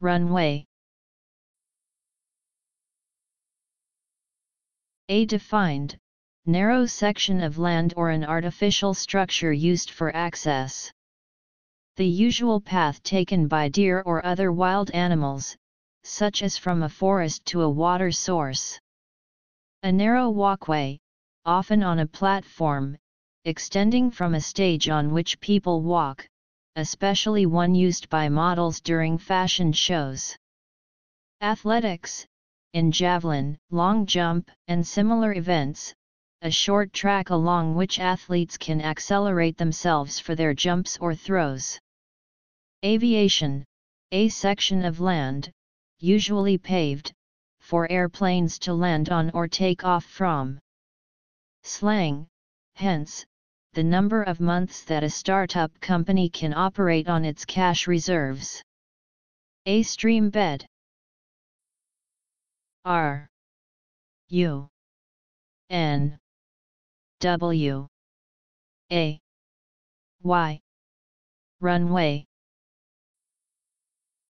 runway. A defined, narrow section of land or an artificial structure used for access. The usual path taken by deer or other wild animals, such as from a forest to a water source. A narrow walkway, often on a platform, extending from a stage on which people walk, especially one used by models during fashion shows. Athletics in javelin, long jump, and similar events, a short track along which athletes can accelerate themselves for their jumps or throws. Aviation, a section of land, usually paved, for airplanes to land on or take off from. Slang, hence, the number of months that a startup company can operate on its cash reserves. A stream bed R U N W A Y runway